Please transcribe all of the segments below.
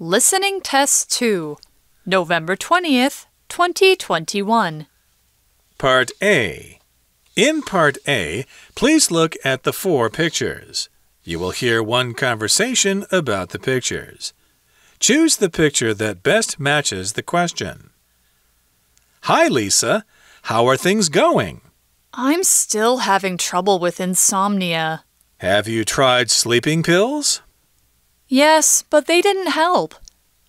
Listening Test 2, November 20th, 2021. Part A. In Part A, please look at the four pictures. You will hear one conversation about the pictures. Choose the picture that best matches the question. Hi, Lisa. How are things going? I'm still having trouble with insomnia. Have you tried sleeping pills? Yes, but they didn't help.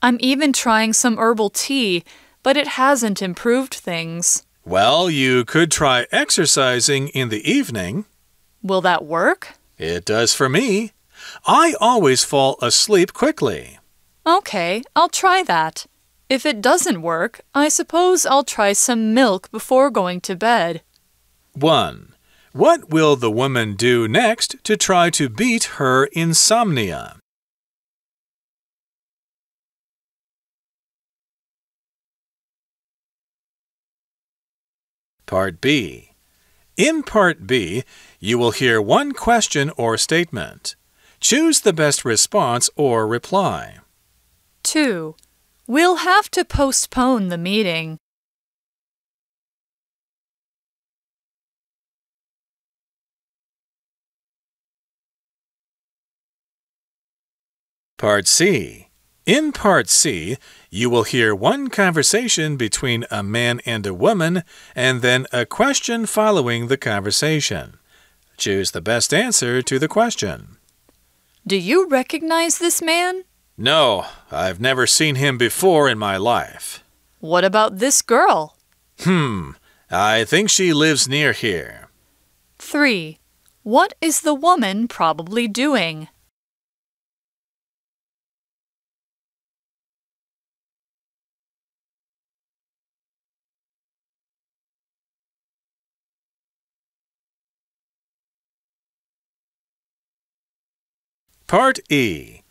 I'm even trying some herbal tea, but it hasn't improved things. Well, you could try exercising in the evening. Will that work? It does for me. I always fall asleep quickly. Okay, I'll try that. If it doesn't work, I suppose I'll try some milk before going to bed. 1. What will the woman do next to try to beat her insomnia? Part B. In Part B, you will hear one question or statement. Choose the best response or reply. 2. We'll have to postpone the meeting. Part C. In Part C, you will hear one conversation between a man and a woman, and then a question following the conversation. Choose the best answer to the question. Do you recognize this man? No, I've never seen him before in my life. What about this girl? Hmm, I think she lives near here. 3. What is the woman probably doing? Part E.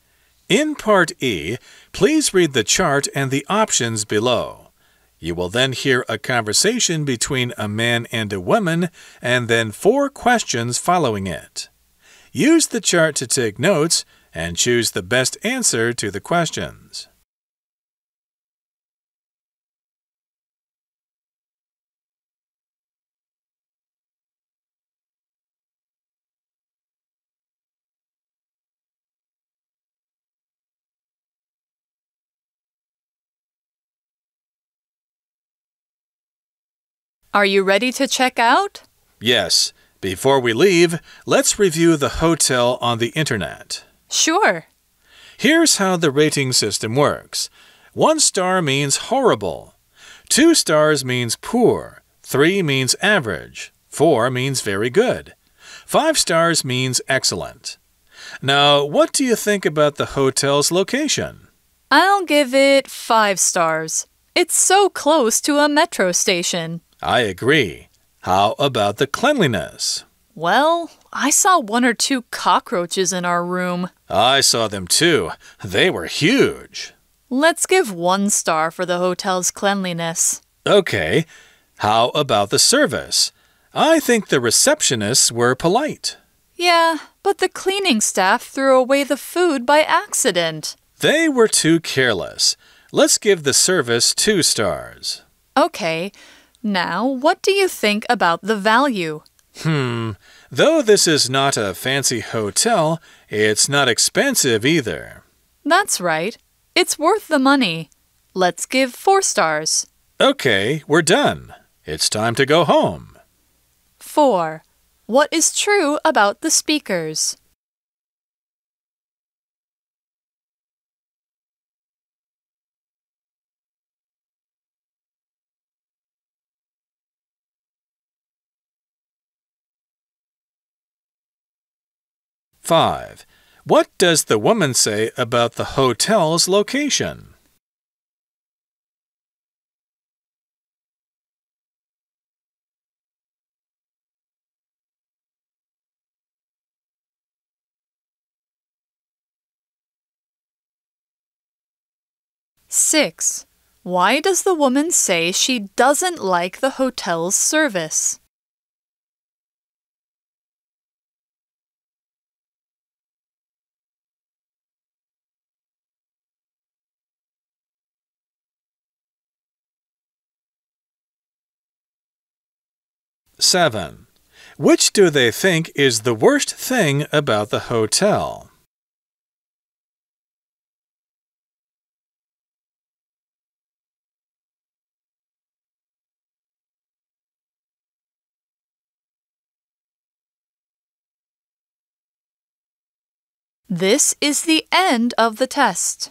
In Part E, please read the chart and the options below. You will then hear a conversation between a man and a woman, and then four questions following it. Use the chart to take notes and choose the best answer to the questions. Are you ready to check out? Yes. Before we leave, let's review the hotel on the internet. Sure. Here's how the rating system works one star means horrible, two stars means poor, three means average, four means very good, five stars means excellent. Now, what do you think about the hotel's location? I'll give it five stars. It's so close to a metro station. I agree. How about the cleanliness? Well, I saw one or two cockroaches in our room. I saw them too. They were huge. Let's give one star for the hotel's cleanliness. Okay. How about the service? I think the receptionists were polite. Yeah, but the cleaning staff threw away the food by accident. They were too careless. Let's give the service two stars. Okay. Now, what do you think about the value? Hmm, though this is not a fancy hotel, it's not expensive either. That's right. It's worth the money. Let's give four stars. Okay, we're done. It's time to go home. 4. What is true about the speakers? 5. What does the woman say about the hotel's location? Six. Why does the woman say she doesn't like the hotel's service? 7. Which do they think is the worst thing about the hotel? This is the end of the test.